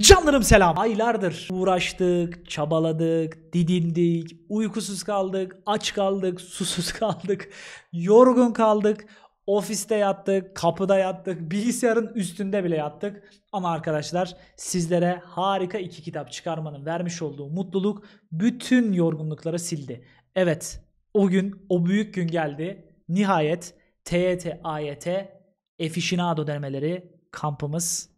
Canlarım selam. Aylardır uğraştık, çabaladık, didindik, uykusuz kaldık, aç kaldık, susuz kaldık, yorgun kaldık. Ofiste yattık, kapıda yattık, bilgisayarın üstünde bile yattık. Ama arkadaşlar sizlere harika iki kitap çıkarmanın vermiş olduğu mutluluk bütün yorgunlukları sildi. Evet, o gün, o büyük gün geldi. Nihayet TYT, AYT, Efişinado denemeleri kampımız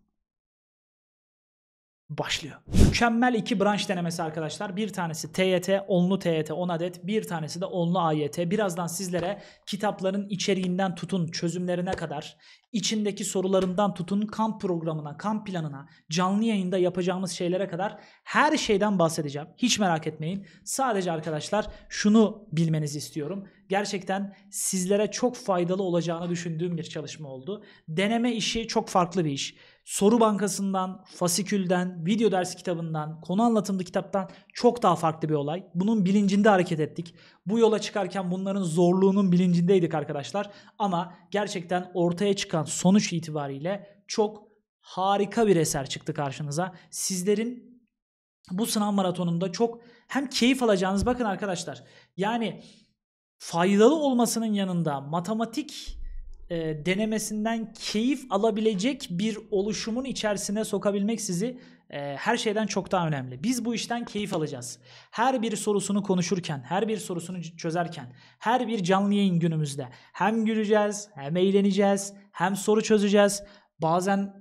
başlıyor. Mükemmel iki branş denemesi arkadaşlar. Bir tanesi TYT, onlu TYT 10 adet. Bir tanesi de onlu AYT. Birazdan sizlere kitapların içeriğinden tutun çözümlerine kadar, içindeki sorularından tutun kamp programına, kamp planına, canlı yayında yapacağımız şeylere kadar her şeyden bahsedeceğim. Hiç merak etmeyin. Sadece arkadaşlar şunu bilmenizi istiyorum. Gerçekten sizlere çok faydalı olacağını düşündüğüm bir çalışma oldu. Deneme işi çok farklı bir iş soru bankasından, fasikülden, video ders kitabından, konu anlatımlı kitaptan çok daha farklı bir olay. Bunun bilincinde hareket ettik. Bu yola çıkarken bunların zorluğunun bilincindeydik arkadaşlar. Ama gerçekten ortaya çıkan sonuç itibariyle çok harika bir eser çıktı karşınıza. Sizlerin bu sınav maratonunda çok hem keyif alacağınız bakın arkadaşlar. Yani faydalı olmasının yanında matematik e, denemesinden keyif alabilecek bir oluşumun içerisine sokabilmek sizi e, her şeyden çok daha önemli. Biz bu işten keyif alacağız. Her bir sorusunu konuşurken, her bir sorusunu çözerken, her bir canlı yayın günümüzde hem güleceğiz, hem eğleneceğiz, hem soru çözeceğiz. Bazen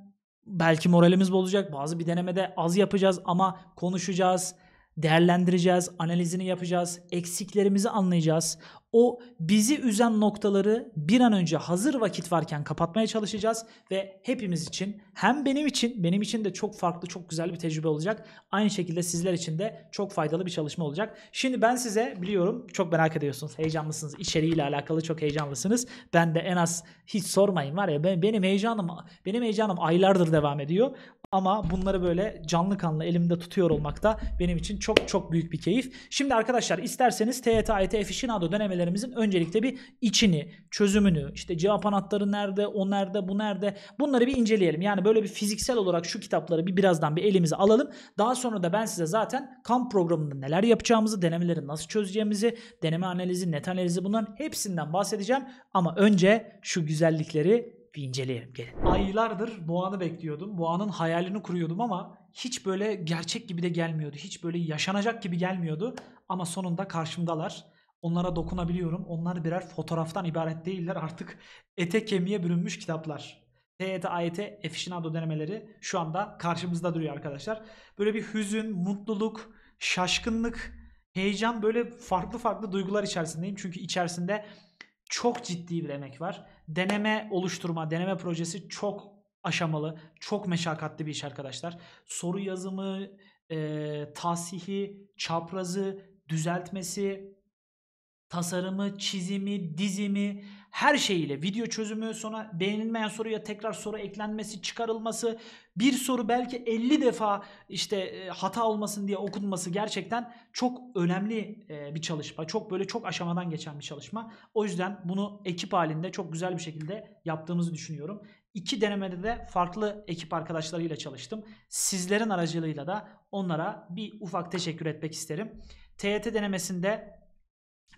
belki moralimiz bozulacak, bazı bir denemede az yapacağız ama konuşacağız, değerlendireceğiz, analizini yapacağız, eksiklerimizi anlayacağız o bizi üzen noktaları bir an önce hazır vakit varken kapatmaya çalışacağız ve hepimiz için hem benim için benim için de çok farklı çok güzel bir tecrübe olacak. Aynı şekilde sizler için de çok faydalı bir çalışma olacak. Şimdi ben size biliyorum çok merak ediyorsunuz. Heyecanlısınız. içeriğiyle alakalı çok heyecanlısınız. Ben de en az hiç sormayın var ya benim heyecanım benim heyecanım aylardır devam ediyor. Ama bunları böyle canlı kanlı elimde tutuyor olmak da benim için çok çok büyük bir keyif. Şimdi arkadaşlar isterseniz TYT, AYT, Efişin Ado dönemeleri kelimelerimizin öncelikle bir içini, çözümünü, işte cevap anahtarı nerede, o nerede, bu nerede bunları bir inceleyelim. Yani böyle bir fiziksel olarak şu kitapları bir birazdan bir elimize alalım. Daha sonra da ben size zaten kamp programında neler yapacağımızı, denemeleri nasıl çözeceğimizi, deneme analizi, net analizi bunların hepsinden bahsedeceğim. Ama önce şu güzellikleri bir inceleyelim gelin. Aylardır bu anı bekliyordum. Bu anın hayalini kuruyordum ama hiç böyle gerçek gibi de gelmiyordu. Hiç böyle yaşanacak gibi gelmiyordu. Ama sonunda karşımdalar. Onlara dokunabiliyorum. Onlar birer fotoğraftan ibaret değiller. Artık ete kemiğe bürünmüş kitaplar. TYT, e AYT, e Efişinado denemeleri şu anda karşımızda duruyor arkadaşlar. Böyle bir hüzün, mutluluk, şaşkınlık, heyecan böyle farklı farklı duygular içerisindeyim. Çünkü içerisinde çok ciddi bir emek var. Deneme oluşturma, deneme projesi çok aşamalı, çok meşakkatli bir iş arkadaşlar. Soru yazımı, e, tahsihi, çaprazı, düzeltmesi, tasarımı, çizimi, dizimi her şeyiyle video çözümü sonra beğenilmeyen soruya tekrar soru eklenmesi, çıkarılması, bir soru belki 50 defa işte e, hata olmasın diye okunması gerçekten çok önemli e, bir çalışma. Çok böyle çok aşamadan geçen bir çalışma. O yüzden bunu ekip halinde çok güzel bir şekilde yaptığımızı düşünüyorum. iki denemede de farklı ekip arkadaşlarıyla çalıştım. Sizlerin aracılığıyla da onlara bir ufak teşekkür etmek isterim. TYT denemesinde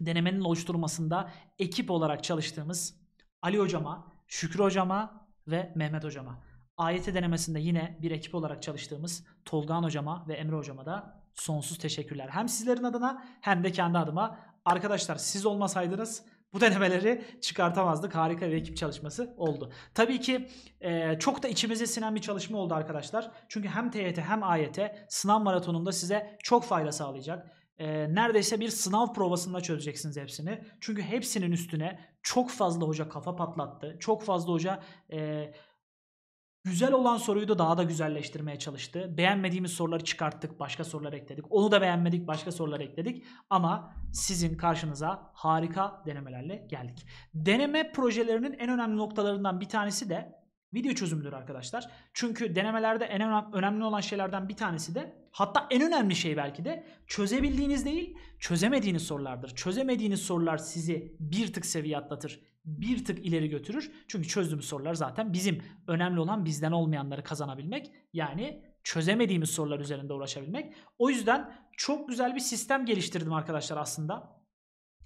denemenin oluşturulmasında ekip olarak çalıştığımız Ali hocama, Şükrü hocama ve Mehmet hocama. AYT denemesinde yine bir ekip olarak çalıştığımız Tolgan hocama ve Emre hocama da sonsuz teşekkürler. Hem sizlerin adına hem de kendi adıma. Arkadaşlar siz olmasaydınız bu denemeleri çıkartamazdık. Harika bir ekip çalışması oldu. Tabii ki e, çok da içimize sinen bir çalışma oldu arkadaşlar. Çünkü hem TYT hem AYT sınav maratonunda size çok fayda sağlayacak e, neredeyse bir sınav provasında çözeceksiniz hepsini. Çünkü hepsinin üstüne çok fazla hoca kafa patlattı. Çok fazla hoca e, güzel olan soruyu da daha da güzelleştirmeye çalıştı. Beğenmediğimiz soruları çıkarttık, başka sorular ekledik. Onu da beğenmedik, başka sorular ekledik. Ama sizin karşınıza harika denemelerle geldik. Deneme projelerinin en önemli noktalarından bir tanesi de Video çözümüdür arkadaşlar. Çünkü denemelerde en önemli olan şeylerden bir tanesi de hatta en önemli şey belki de çözebildiğiniz değil çözemediğiniz sorulardır. Çözemediğiniz sorular sizi bir tık seviye atlatır. Bir tık ileri götürür. Çünkü çözdüğümüz sorular zaten bizim. Önemli olan bizden olmayanları kazanabilmek. Yani çözemediğimiz sorular üzerinde uğraşabilmek. O yüzden çok güzel bir sistem geliştirdim arkadaşlar aslında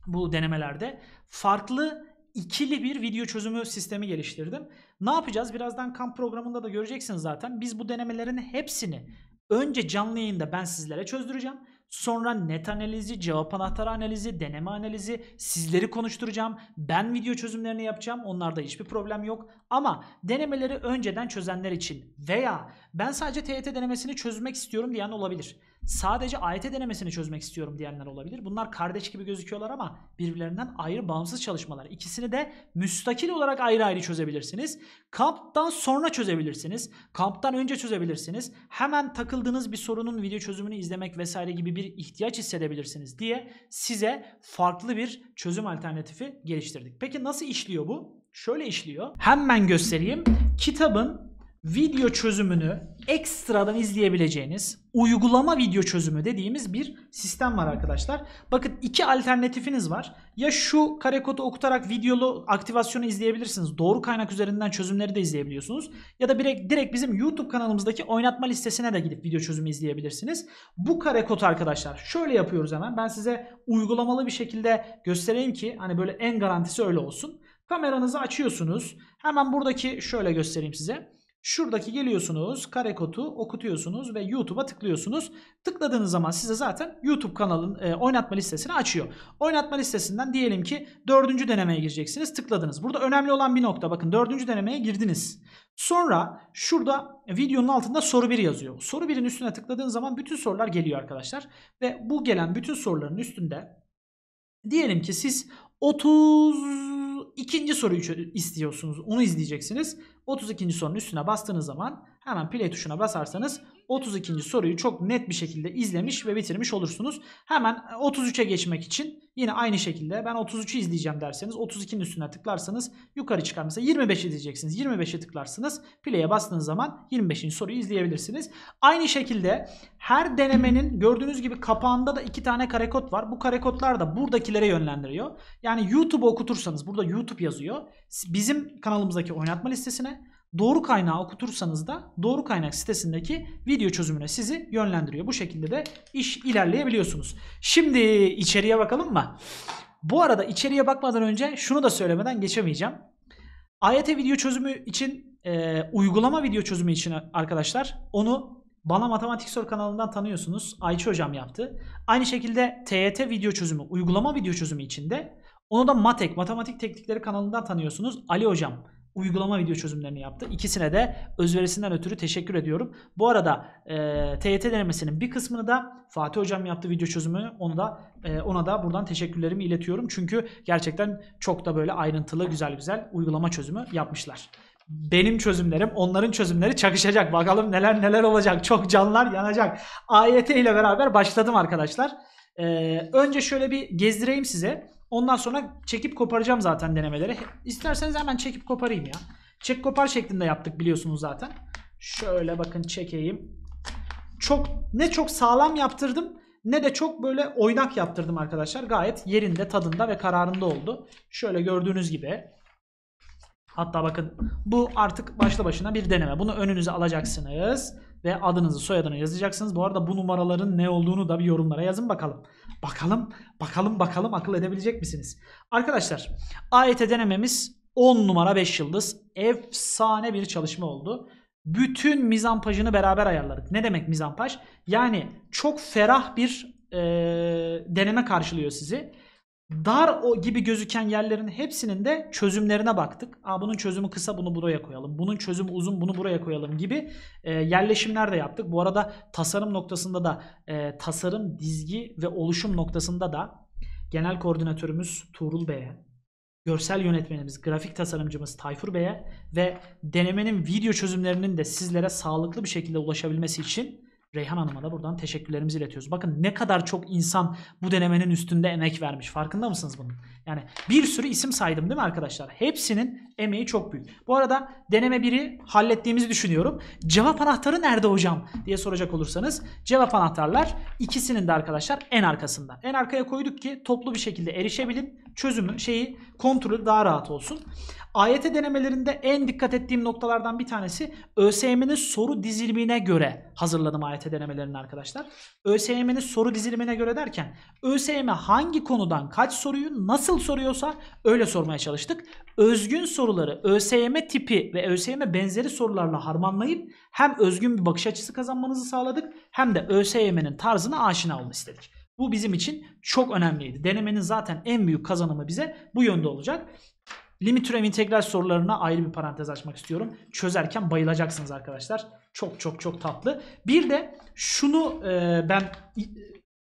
bu denemelerde. Farklı ikili bir video çözümü sistemi geliştirdim. Ne yapacağız? Birazdan kamp programında da göreceksiniz zaten. Biz bu denemelerin hepsini önce canlı yayında ben sizlere çözdüreceğim. Sonra net analizi, cevap anahtarı analizi, deneme analizi sizleri konuşturacağım. Ben video çözümlerini yapacağım. Onlarda hiçbir problem yok. Ama denemeleri önceden çözenler için veya ben sadece TYT denemesini çözmek istiyorum diyen olabilir sadece AYT denemesini çözmek istiyorum diyenler olabilir. Bunlar kardeş gibi gözüküyorlar ama birbirlerinden ayrı bağımsız çalışmalar. İkisini de müstakil olarak ayrı ayrı çözebilirsiniz. Kamptan sonra çözebilirsiniz. Kamptan önce çözebilirsiniz. Hemen takıldığınız bir sorunun video çözümünü izlemek vesaire gibi bir ihtiyaç hissedebilirsiniz diye size farklı bir çözüm alternatifi geliştirdik. Peki nasıl işliyor bu? Şöyle işliyor. Hemen göstereyim. Kitabın video çözümünü ekstradan izleyebileceğiniz uygulama video çözümü dediğimiz bir sistem var arkadaşlar. Bakın iki alternatifiniz var. Ya şu kare kodu okutarak videolu aktivasyonu izleyebilirsiniz. Doğru kaynak üzerinden çözümleri de izleyebiliyorsunuz. Ya da direkt, direkt bizim YouTube kanalımızdaki oynatma listesine de gidip video çözümü izleyebilirsiniz. Bu kare kodu arkadaşlar şöyle yapıyoruz hemen. Ben size uygulamalı bir şekilde göstereyim ki hani böyle en garantisi öyle olsun. Kameranızı açıyorsunuz. Hemen buradaki şöyle göstereyim size. Şuradaki geliyorsunuz karekodu okutuyorsunuz ve YouTube'a tıklıyorsunuz. Tıkladığınız zaman size zaten YouTube kanalın e, oynatma listesini açıyor. Oynatma listesinden diyelim ki dördüncü denemeye gireceksiniz tıkladınız. Burada önemli olan bir nokta bakın dördüncü denemeye girdiniz. Sonra şurada videonun altında soru 1 yazıyor. Soru 1'in üstüne tıkladığın zaman bütün sorular geliyor arkadaşlar. Ve bu gelen bütün soruların üstünde diyelim ki siz 30 İkinci soruyu istiyorsunuz. Onu izleyeceksiniz. 32. sorunun üstüne bastığınız zaman hemen play tuşuna basarsanız 32. soruyu çok net bir şekilde izlemiş ve bitirmiş olursunuz. Hemen 33'e geçmek için yine aynı şekilde ben 33'ü izleyeceğim derseniz 32'nin üstüne tıklarsanız yukarı çıkar. Mesela 25 izleyeceksiniz. 25'e tıklarsınız. Play'e bastığınız zaman 25. soruyu izleyebilirsiniz. Aynı şekilde her denemenin gördüğünüz gibi kapağında da iki tane karekod var. Bu karekodlar da buradakilere yönlendiriyor. Yani YouTube'u okutursanız burada YouTube yazıyor. Bizim kanalımızdaki oynatma listesine Doğru kaynağı okutursanız da doğru kaynak sitesindeki video çözümüne sizi yönlendiriyor. Bu şekilde de iş ilerleyebiliyorsunuz. Şimdi içeriye bakalım mı? Bu arada içeriye bakmadan önce şunu da söylemeden geçemeyeceğim. AYT video çözümü için e, uygulama video çözümü için arkadaşlar onu bana Matematik Sor kanalından tanıyorsunuz. Ayçi hocam yaptı. Aynı şekilde TYT video çözümü, uygulama video çözümü içinde onu da Matek, Matematik Teknikleri kanalından tanıyorsunuz. Ali hocam uygulama video çözümlerini yaptı. İkisine de özverisinden ötürü teşekkür ediyorum. Bu arada e, TYT denemesinin bir kısmını da Fatih Hocam yaptı video çözümü. Onu da e, ona da buradan teşekkürlerimi iletiyorum. Çünkü gerçekten çok da böyle ayrıntılı güzel güzel uygulama çözümü yapmışlar. Benim çözümlerim, onların çözümleri çakışacak. Bakalım neler neler olacak. Çok canlar yanacak. AYT ile beraber başladım arkadaşlar. Ee, önce şöyle bir gezdireyim size. Ondan sonra çekip koparacağım zaten denemeleri. İsterseniz hemen çekip koparayım ya. Çek kopar şeklinde yaptık biliyorsunuz zaten. Şöyle bakın çekeyim. Çok ne çok sağlam yaptırdım ne de çok böyle oynak yaptırdım arkadaşlar. Gayet yerinde, tadında ve kararında oldu. Şöyle gördüğünüz gibi. Hatta bakın bu artık başlı başına bir deneme. Bunu önünüze alacaksınız ve adınızı soyadını yazacaksınız. Bu arada bu numaraların ne olduğunu da bir yorumlara yazın bakalım. Bakalım, bakalım, bakalım akıl edebilecek misiniz? Arkadaşlar AYT e denememiz 10 numara 5 yıldız. Efsane bir çalışma oldu. Bütün mizampajını beraber ayarladık. Ne demek mizampaj? Yani çok ferah bir e, deneme karşılıyor sizi dar o gibi gözüken yerlerin hepsinin de çözümlerine baktık. Aa, bunun çözümü kısa bunu buraya koyalım. Bunun çözümü uzun bunu buraya koyalım gibi e, yerleşimler de yaptık. Bu arada tasarım noktasında da e, tasarım, dizgi ve oluşum noktasında da genel koordinatörümüz Tuğrul Bey'e, görsel yönetmenimiz, grafik tasarımcımız Tayfur Bey'e ve denemenin video çözümlerinin de sizlere sağlıklı bir şekilde ulaşabilmesi için Reyhan Hanım'a da buradan teşekkürlerimizi iletiyoruz. Bakın ne kadar çok insan bu denemenin üstünde emek vermiş. Farkında mısınız bunun? Yani bir sürü isim saydım değil mi arkadaşlar? Hepsinin emeği çok büyük. Bu arada deneme 1'i hallettiğimizi düşünüyorum. Cevap anahtarı nerede hocam diye soracak olursanız cevap anahtarlar ikisinin de arkadaşlar en arkasında. En arkaya koyduk ki toplu bir şekilde erişebilin. Çözümü şeyi kontrolü daha rahat olsun. AYT denemelerinde en dikkat ettiğim noktalardan bir tanesi ÖSYM'nin soru dizilimine göre hazırladım AYT denemelerini arkadaşlar. ÖSYM'nin soru dizilimine göre derken ÖSYM hangi konudan kaç soruyu nasıl soruyorsa öyle sormaya çalıştık. Özgün soruları ÖSYM tipi ve ÖSYM benzeri sorularla harmanlayıp hem özgün bir bakış açısı kazanmanızı sağladık hem de ÖSYM'nin tarzına aşina olun istedik. Bu bizim için çok önemliydi. Denemenin zaten en büyük kazanımı bize bu yönde olacak. Limit türev integral sorularına ayrı bir parantez açmak istiyorum. Çözerken bayılacaksınız arkadaşlar. Çok çok çok tatlı. Bir de şunu e, ben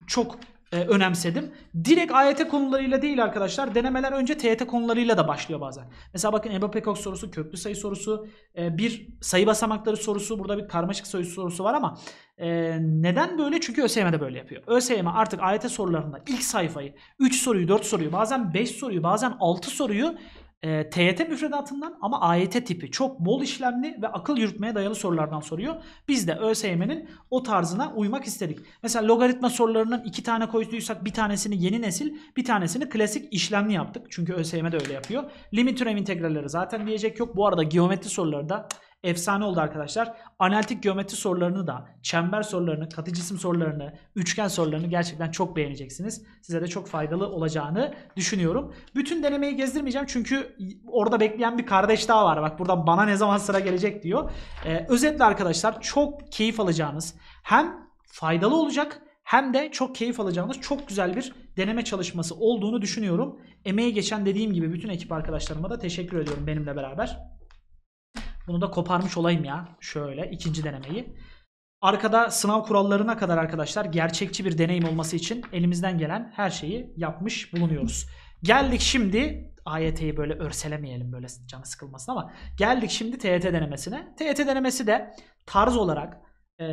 çok e, önemsedim. Direkt AYT konularıyla değil arkadaşlar. Denemeler önce TYT konularıyla da başlıyor bazen. Mesela bakın Eba Pekok sorusu, köklü sayı sorusu, e, bir sayı basamakları sorusu, burada bir karmaşık sayı sorusu var ama e, neden böyle? Çünkü ÖSYM de böyle yapıyor. ÖSYM artık AYT sorularında ilk sayfayı, 3 soruyu, 4 soruyu, bazen 5 soruyu, bazen 6 soruyu e, ee, TYT müfredatından ama AYT tipi çok bol işlemli ve akıl yürütmeye dayalı sorulardan soruyor. Biz de ÖSYM'nin o tarzına uymak istedik. Mesela logaritma sorularının iki tane koyduysak bir tanesini yeni nesil bir tanesini klasik işlemli yaptık. Çünkü ÖSYM de öyle yapıyor. Limit türev integralleri zaten diyecek yok. Bu arada geometri soruları da efsane oldu arkadaşlar. Analitik geometri sorularını da, çember sorularını, katı cisim sorularını, üçgen sorularını gerçekten çok beğeneceksiniz. Size de çok faydalı olacağını düşünüyorum. Bütün denemeyi gezdirmeyeceğim çünkü orada bekleyen bir kardeş daha var. Bak buradan bana ne zaman sıra gelecek diyor. Ee, özetle arkadaşlar çok keyif alacağınız hem faydalı olacak hem de çok keyif alacağınız çok güzel bir deneme çalışması olduğunu düşünüyorum. Emeği geçen dediğim gibi bütün ekip arkadaşlarıma da teşekkür ediyorum benimle beraber. Bunu da koparmış olayım ya. Şöyle ikinci denemeyi. Arkada sınav kurallarına kadar arkadaşlar gerçekçi bir deneyim olması için elimizden gelen her şeyi yapmış bulunuyoruz. Geldik şimdi AYT'yi böyle örselemeyelim böyle canı sıkılmasın ama geldik şimdi TYT denemesine. TYT denemesi de tarz olarak, e,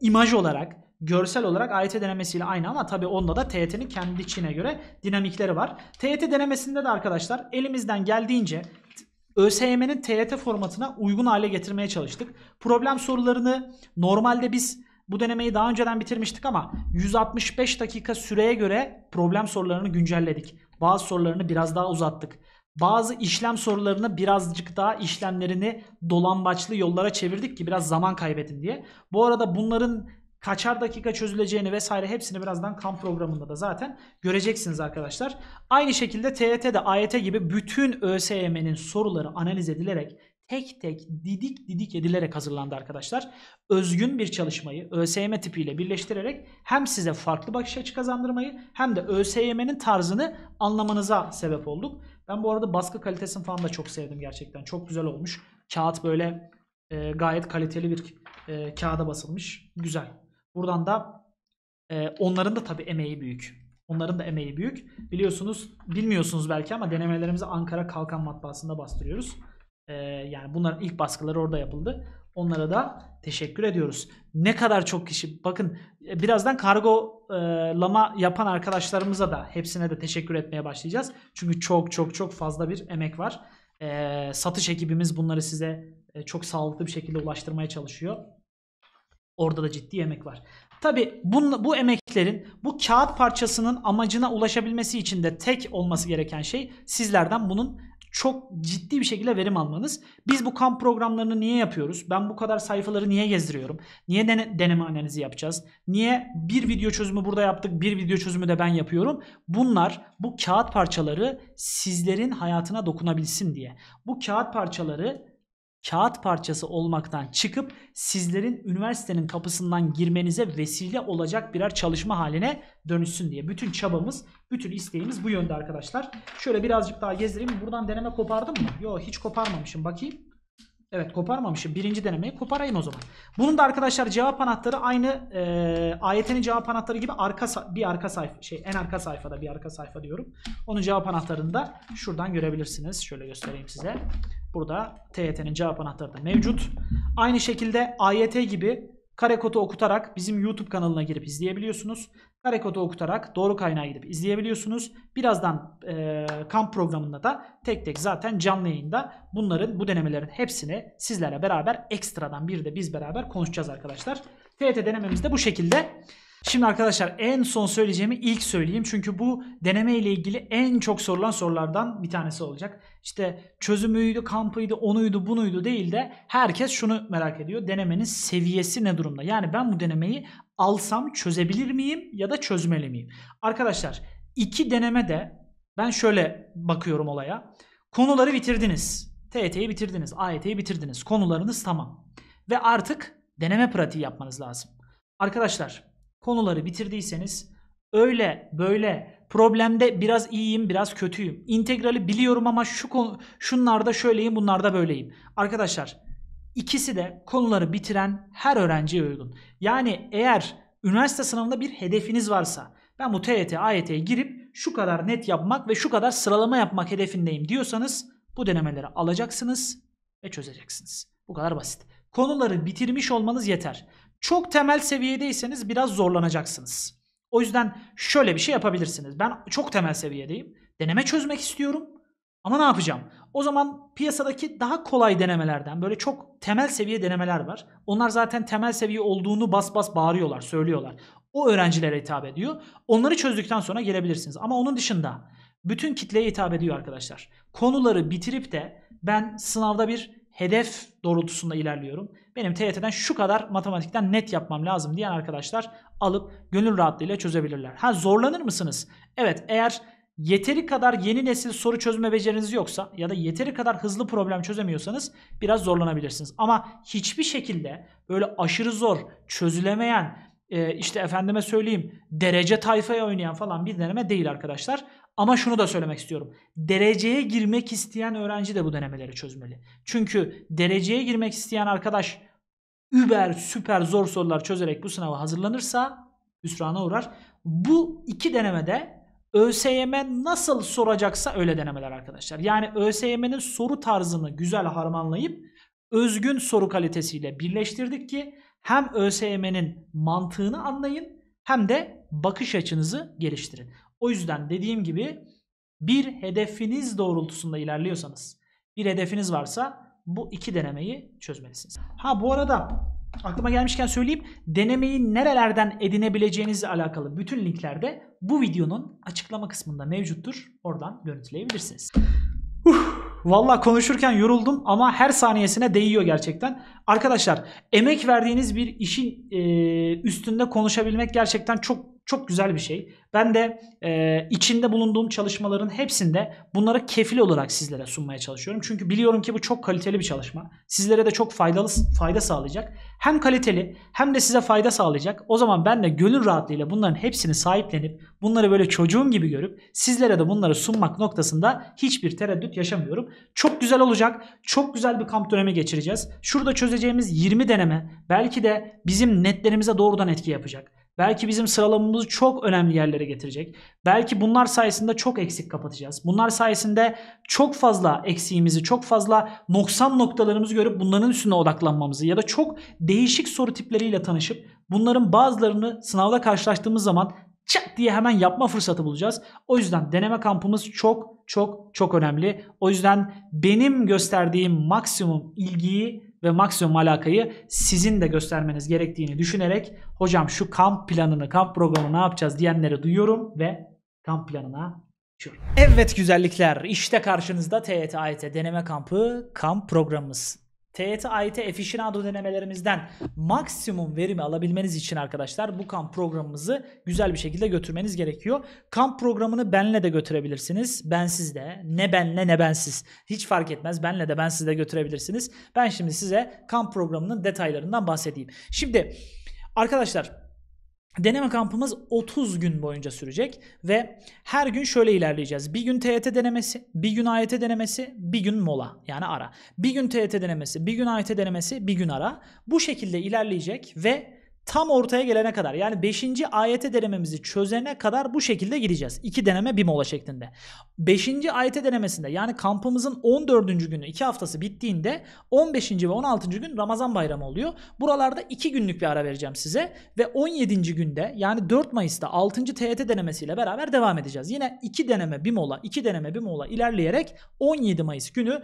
imaj olarak, görsel olarak AYT denemesiyle aynı ama tabii onda da TYT'nin kendi içine göre dinamikleri var. TYT denemesinde de arkadaşlar elimizden geldiğince ÖSYM'nin TYT formatına uygun hale getirmeye çalıştık. Problem sorularını normalde biz bu denemeyi daha önceden bitirmiştik ama 165 dakika süreye göre problem sorularını güncelledik. Bazı sorularını biraz daha uzattık. Bazı işlem sorularını birazcık daha işlemlerini dolambaçlı yollara çevirdik ki biraz zaman kaybedin diye. Bu arada bunların kaçar dakika çözüleceğini vesaire hepsini birazdan kamp programında da zaten göreceksiniz arkadaşlar. Aynı şekilde TYT'de e AYT e gibi bütün ÖSYM'nin soruları analiz edilerek tek tek didik didik edilerek hazırlandı arkadaşlar. Özgün bir çalışmayı ÖSYM tipiyle birleştirerek hem size farklı bakış açı kazandırmayı hem de ÖSYM'nin tarzını anlamanıza sebep olduk. Ben bu arada baskı kalitesini falan da çok sevdim gerçekten. Çok güzel olmuş. Kağıt böyle e, gayet kaliteli bir e, kağıda basılmış. Güzel. Buradan da e, onların da tabii emeği büyük. Onların da emeği büyük. Biliyorsunuz, bilmiyorsunuz belki ama denemelerimizi Ankara Kalkan Matbaası'nda bastırıyoruz. E, yani bunların ilk baskıları orada yapıldı. Onlara da teşekkür ediyoruz. Ne kadar çok kişi bakın e, birazdan kargolama e, yapan arkadaşlarımıza da hepsine de teşekkür etmeye başlayacağız. Çünkü çok çok çok fazla bir emek var. E, satış ekibimiz bunları size çok sağlıklı bir şekilde ulaştırmaya çalışıyor. Orada da ciddi emek var. Tabi bu, emeklerin bu kağıt parçasının amacına ulaşabilmesi için de tek olması gereken şey sizlerden bunun çok ciddi bir şekilde verim almanız. Biz bu kamp programlarını niye yapıyoruz? Ben bu kadar sayfaları niye gezdiriyorum? Niye deneme analizi yapacağız? Niye bir video çözümü burada yaptık, bir video çözümü de ben yapıyorum? Bunlar bu kağıt parçaları sizlerin hayatına dokunabilsin diye. Bu kağıt parçaları kağıt parçası olmaktan çıkıp sizlerin üniversitenin kapısından girmenize vesile olacak birer çalışma haline dönüşsün diye. Bütün çabamız, bütün isteğimiz bu yönde arkadaşlar. Şöyle birazcık daha gezdireyim. Buradan deneme kopardım mı? Yok hiç koparmamışım. Bakayım. Evet koparmamışım. Birinci denemeyi koparayım o zaman. Bunun da arkadaşlar cevap anahtarı aynı e, ayetenin cevap anahtarı gibi arka bir arka sayfa şey en arka sayfada bir arka sayfa diyorum. Onun cevap anahtarını da şuradan görebilirsiniz. Şöyle göstereyim size. Burada TYT'nin cevap anahtarı da mevcut. Aynı şekilde AYT gibi karekodu okutarak bizim YouTube kanalına girip izleyebiliyorsunuz. Karekodu okutarak doğru kaynağa gidip izleyebiliyorsunuz. Birazdan e, kamp programında da tek tek zaten canlı yayında bunların bu denemelerin hepsini sizlere beraber ekstradan bir de biz beraber konuşacağız arkadaşlar. TYT denememiz de bu şekilde. Şimdi arkadaşlar en son söyleyeceğimi ilk söyleyeyim. Çünkü bu deneme ile ilgili en çok sorulan sorulardan bir tanesi olacak. İşte çözümüydü, kampıydı, onuydu, bunuydu değil de herkes şunu merak ediyor. Denemenin seviyesi ne durumda? Yani ben bu denemeyi alsam çözebilir miyim ya da çözmeli miyim? Arkadaşlar iki deneme de ben şöyle bakıyorum olaya. Konuları bitirdiniz. TET'yi bitirdiniz, AYT'yi bitirdiniz. Konularınız tamam. Ve artık deneme pratiği yapmanız lazım. Arkadaşlar konuları bitirdiyseniz öyle böyle problemde biraz iyiyim biraz kötüyüm. İntegrali biliyorum ama şu konu, şunlarda şöyleyim bunlarda böyleyim. Arkadaşlar ikisi de konuları bitiren her öğrenciye uygun. Yani eğer üniversite sınavında bir hedefiniz varsa ben bu TYT, AYT'ye girip şu kadar net yapmak ve şu kadar sıralama yapmak hedefindeyim diyorsanız bu denemeleri alacaksınız ve çözeceksiniz. Bu kadar basit. Konuları bitirmiş olmanız yeter. Çok temel seviyedeyseniz biraz zorlanacaksınız. O yüzden şöyle bir şey yapabilirsiniz. Ben çok temel seviyedeyim. Deneme çözmek istiyorum. Ama ne yapacağım? O zaman piyasadaki daha kolay denemelerden böyle çok temel seviye denemeler var. Onlar zaten temel seviye olduğunu bas bas bağırıyorlar, söylüyorlar. O öğrencilere hitap ediyor. Onları çözdükten sonra gelebilirsiniz. Ama onun dışında bütün kitleye hitap ediyor arkadaşlar. Konuları bitirip de ben sınavda bir hedef doğrultusunda ilerliyorum. Benim TYT'den şu kadar matematikten net yapmam lazım diyen arkadaşlar alıp gönül rahatlığıyla çözebilirler. Ha zorlanır mısınız? Evet eğer yeteri kadar yeni nesil soru çözme beceriniz yoksa ya da yeteri kadar hızlı problem çözemiyorsanız biraz zorlanabilirsiniz. Ama hiçbir şekilde böyle aşırı zor, çözülemeyen, e, işte efendime söyleyeyim derece tayfaya oynayan falan bir deneme değil arkadaşlar. Ama şunu da söylemek istiyorum. Dereceye girmek isteyen öğrenci de bu denemeleri çözmeli. Çünkü dereceye girmek isteyen arkadaş über süper zor sorular çözerek bu sınava hazırlanırsa hüsrana uğrar. Bu iki denemede ÖSYM nasıl soracaksa öyle denemeler arkadaşlar. Yani ÖSYM'nin soru tarzını güzel harmanlayıp özgün soru kalitesiyle birleştirdik ki hem ÖSYM'nin mantığını anlayın hem de bakış açınızı geliştirin. O yüzden dediğim gibi bir hedefiniz doğrultusunda ilerliyorsanız, bir hedefiniz varsa bu iki denemeyi çözmelisiniz. Ha bu arada aklıma gelmişken söyleyeyim. Denemeyi nerelerden edinebileceğinizle alakalı bütün linklerde bu videonun açıklama kısmında mevcuttur. Oradan görüntüleyebilirsiniz. Uf, vallahi konuşurken yoruldum ama her saniyesine değiyor gerçekten. Arkadaşlar emek verdiğiniz bir işin e, üstünde konuşabilmek gerçekten çok çok güzel bir şey. Ben de e, içinde bulunduğum çalışmaların hepsinde bunlara kefil olarak sizlere sunmaya çalışıyorum. Çünkü biliyorum ki bu çok kaliteli bir çalışma. Sizlere de çok faydalı fayda sağlayacak. Hem kaliteli hem de size fayda sağlayacak. O zaman ben de gönül rahatlığıyla bunların hepsini sahiplenip bunları böyle çocuğum gibi görüp sizlere de bunları sunmak noktasında hiçbir tereddüt yaşamıyorum. Çok güzel olacak. Çok güzel bir kamp dönemi geçireceğiz. Şurada çözeceğimiz 20 deneme belki de bizim netlerimize doğrudan etki yapacak. Belki bizim sıralamamızı çok önemli yerlere getirecek. Belki bunlar sayesinde çok eksik kapatacağız. Bunlar sayesinde çok fazla eksiğimizi, çok fazla noksan noktalarımızı görüp bunların üstüne odaklanmamızı ya da çok değişik soru tipleriyle tanışıp bunların bazılarını sınavda karşılaştığımız zaman çat diye hemen yapma fırsatı bulacağız. O yüzden deneme kampımız çok çok çok önemli. O yüzden benim gösterdiğim maksimum ilgiyi ve maksimum alakayı sizin de göstermeniz gerektiğini düşünerek hocam şu kamp planını, kamp programını ne yapacağız diyenleri duyuyorum ve kamp planına geçiyorum. Evet güzellikler işte karşınızda TYT e AYT e e deneme kampı kamp programımız. TYT, AYT, Efişinado denemelerimizden maksimum verimi alabilmeniz için arkadaşlar bu kamp programımızı güzel bir şekilde götürmeniz gerekiyor. Kamp programını benle de götürebilirsiniz. Bensiz de. Ne benle ne bensiz. Hiç fark etmez. Benle de bensiz de götürebilirsiniz. Ben şimdi size kamp programının detaylarından bahsedeyim. Şimdi arkadaşlar Deneme kampımız 30 gün boyunca sürecek ve her gün şöyle ilerleyeceğiz. Bir gün TYT denemesi, bir gün AYT denemesi, bir gün mola yani ara. Bir gün TYT denemesi, bir gün AYT denemesi, bir gün ara. Bu şekilde ilerleyecek ve tam ortaya gelene kadar yani 5. ayete denememizi çözene kadar bu şekilde gideceğiz. 2 deneme bir mola şeklinde. 5. ayete denemesinde yani kampımızın 14. günü 2 haftası bittiğinde 15. ve 16. gün Ramazan bayramı oluyor. Buralarda 2 günlük bir ara vereceğim size ve 17. günde yani 4 Mayıs'ta 6. TYT denemesiyle beraber devam edeceğiz. Yine 2 deneme bir mola, 2 deneme bir mola ilerleyerek 17 Mayıs günü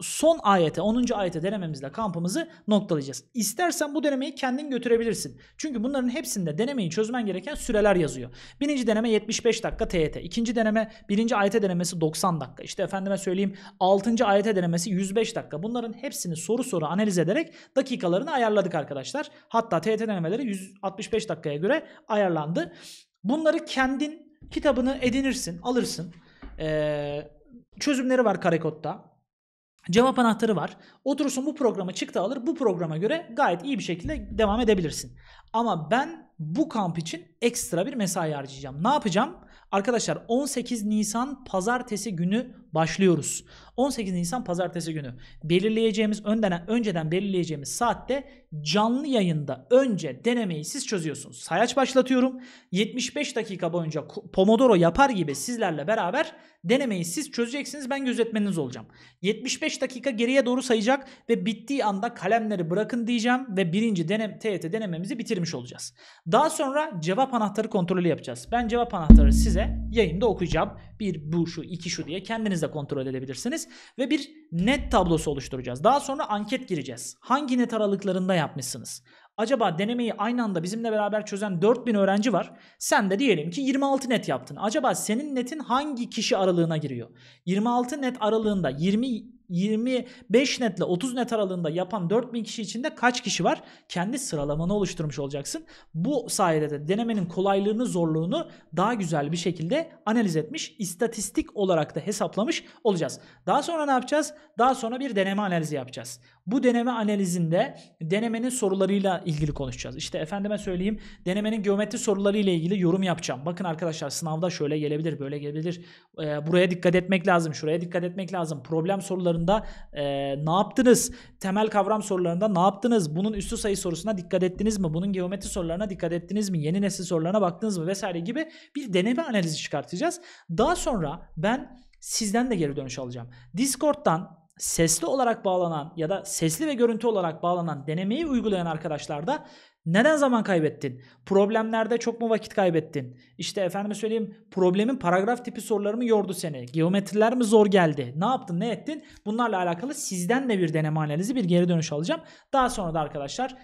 son ayete 10. ayete denememizle kampımızı noktalayacağız. İstersen bu denemeyi kendin götürebilirsin. Çünkü bunların hepsinde denemeyi çözmen gereken süreler yazıyor. Birinci deneme 75 dakika TYT. ikinci deneme birinci ayete denemesi 90 dakika. İşte efendime söyleyeyim 6. ayete denemesi 105 dakika. Bunların hepsini soru soru analiz ederek dakikalarını ayarladık arkadaşlar. Hatta TYT denemeleri 165 dakikaya göre ayarlandı. Bunları kendin kitabını edinirsin, alırsın. Ee, çözümleri var Karekot'ta cevap anahtarı var. Oturursun bu programı çıktı alır. Bu programa göre gayet iyi bir şekilde devam edebilirsin. Ama ben bu kamp için ekstra bir mesai harcayacağım. Ne yapacağım? Arkadaşlar 18 Nisan pazartesi günü başlıyoruz. 18 Nisan pazartesi günü belirleyeceğimiz önden önceden belirleyeceğimiz saatte canlı yayında önce denemeyi siz çözüyorsunuz. Sayaç başlatıyorum. 75 dakika boyunca Pomodoro yapar gibi sizlerle beraber denemeyi siz çözeceksiniz. Ben gözetmeniniz olacağım. 75 dakika geriye doğru sayacak ve bittiği anda kalemleri bırakın diyeceğim ve birinci denem, TYT e denememizi bitirmiş olacağız. Daha sonra cevap anahtarı kontrolü yapacağız. Ben cevap anahtarı size yayında okuyacağım. Bir bu şu, iki şu diye kendiniz de kontrol edebilirsiniz. Ve bir net tablosu oluşturacağız. Daha sonra anket gireceğiz. Hangi net aralıklarında yapmışsınız? Acaba denemeyi aynı anda bizimle beraber çözen 4000 öğrenci var. Sen de diyelim ki 26 net yaptın. Acaba senin netin hangi kişi aralığına giriyor? 26 net aralığında 20 25 netle 30 net aralığında yapan 4000 kişi içinde kaç kişi var? Kendi sıralamanı oluşturmuş olacaksın. Bu sayede de denemenin kolaylığını, zorluğunu daha güzel bir şekilde analiz etmiş, istatistik olarak da hesaplamış olacağız. Daha sonra ne yapacağız? Daha sonra bir deneme analizi yapacağız. Bu deneme analizinde denemenin sorularıyla ilgili konuşacağız. İşte efendime söyleyeyim denemenin geometri sorularıyla ilgili yorum yapacağım. Bakın arkadaşlar sınavda şöyle gelebilir, böyle gelebilir. Ee, buraya dikkat etmek lazım, şuraya dikkat etmek lazım. Problem sorularında e, ne yaptınız? Temel kavram sorularında ne yaptınız? Bunun üstü sayı sorusuna dikkat ettiniz mi? Bunun geometri sorularına dikkat ettiniz mi? Yeni nesil sorularına baktınız mı? Vesaire gibi bir deneme analizi çıkartacağız. Daha sonra ben sizden de geri dönüş alacağım. Discord'dan sesli olarak bağlanan ya da sesli ve görüntü olarak bağlanan denemeyi uygulayan arkadaşlar da neden zaman kaybettin? Problemlerde çok mu vakit kaybettin? İşte efendime söyleyeyim problemin paragraf tipi soruları mı yordu seni? Geometriler mi zor geldi? Ne yaptın ne ettin? Bunlarla alakalı sizden de bir deneme analizi bir geri dönüş alacağım. Daha sonra da arkadaşlar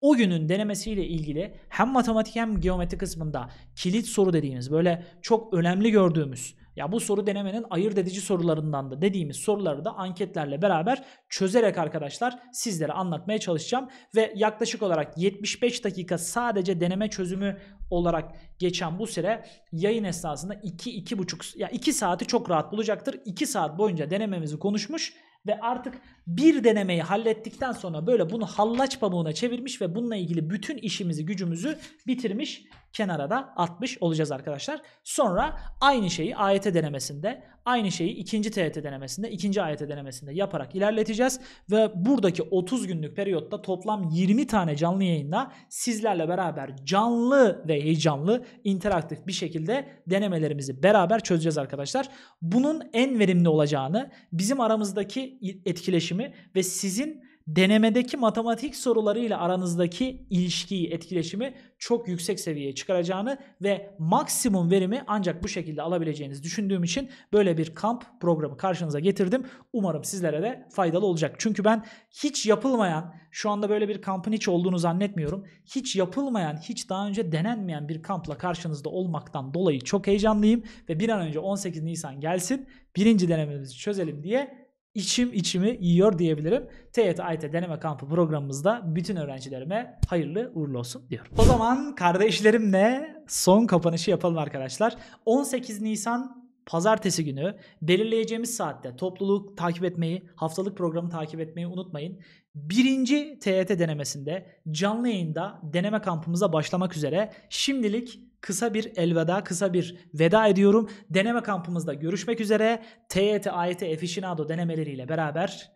o günün denemesiyle ilgili hem matematik hem geometri kısmında kilit soru dediğimiz böyle çok önemli gördüğümüz ya bu soru denemenin ayırt edici sorularından da dediğimiz soruları da anketlerle beraber çözerek arkadaşlar sizlere anlatmaya çalışacağım. Ve yaklaşık olarak 75 dakika sadece deneme çözümü olarak geçen bu süre yayın esnasında 2-2,5 ya 2 saati çok rahat bulacaktır. 2 saat boyunca denememizi konuşmuş ve artık bir denemeyi hallettikten sonra böyle bunu hallaç pamuğuna çevirmiş ve bununla ilgili bütün işimizi gücümüzü bitirmiş kenara da atmış olacağız arkadaşlar. Sonra aynı şeyi ayete denemesinde, aynı şeyi ikinci TYT denemesinde, ikinci ayete denemesinde yaparak ilerleteceğiz. Ve buradaki 30 günlük periyotta toplam 20 tane canlı yayında sizlerle beraber canlı ve heyecanlı interaktif bir şekilde denemelerimizi beraber çözeceğiz arkadaşlar. Bunun en verimli olacağını, bizim aramızdaki etkileşimi ve sizin denemedeki matematik sorularıyla aranızdaki ilişkiyi, etkileşimi çok yüksek seviyeye çıkaracağını ve maksimum verimi ancak bu şekilde alabileceğinizi düşündüğüm için böyle bir kamp programı karşınıza getirdim. Umarım sizlere de faydalı olacak. Çünkü ben hiç yapılmayan, şu anda böyle bir kampın hiç olduğunu zannetmiyorum. Hiç yapılmayan, hiç daha önce denenmeyen bir kampla karşınızda olmaktan dolayı çok heyecanlıyım ve bir an önce 18 Nisan gelsin, birinci denememizi çözelim diye içim içimi yiyor diyebilirim. TYT IT e e deneme kampı programımızda bütün öğrencilerime hayırlı uğurlu olsun diyorum. O zaman kardeşlerimle son kapanışı yapalım arkadaşlar. 18 Nisan Pazartesi günü belirleyeceğimiz saatte topluluk takip etmeyi, haftalık programı takip etmeyi unutmayın. Birinci TYT e denemesinde canlı yayında deneme kampımıza başlamak üzere. Şimdilik kısa bir elveda, kısa bir veda ediyorum. Deneme kampımızda görüşmek üzere. TYT, AYT, Efişinado denemeleriyle beraber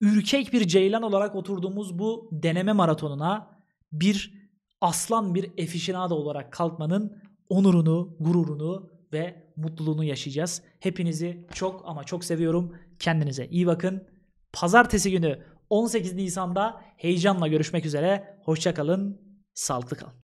ürkek bir ceylan olarak oturduğumuz bu deneme maratonuna bir aslan bir Efişinado olarak kalkmanın onurunu, gururunu ve mutluluğunu yaşayacağız. Hepinizi çok ama çok seviyorum. Kendinize iyi bakın. Pazartesi günü 18 Nisan'da heyecanla görüşmek üzere. Hoşçakalın, sağlıklı kalın.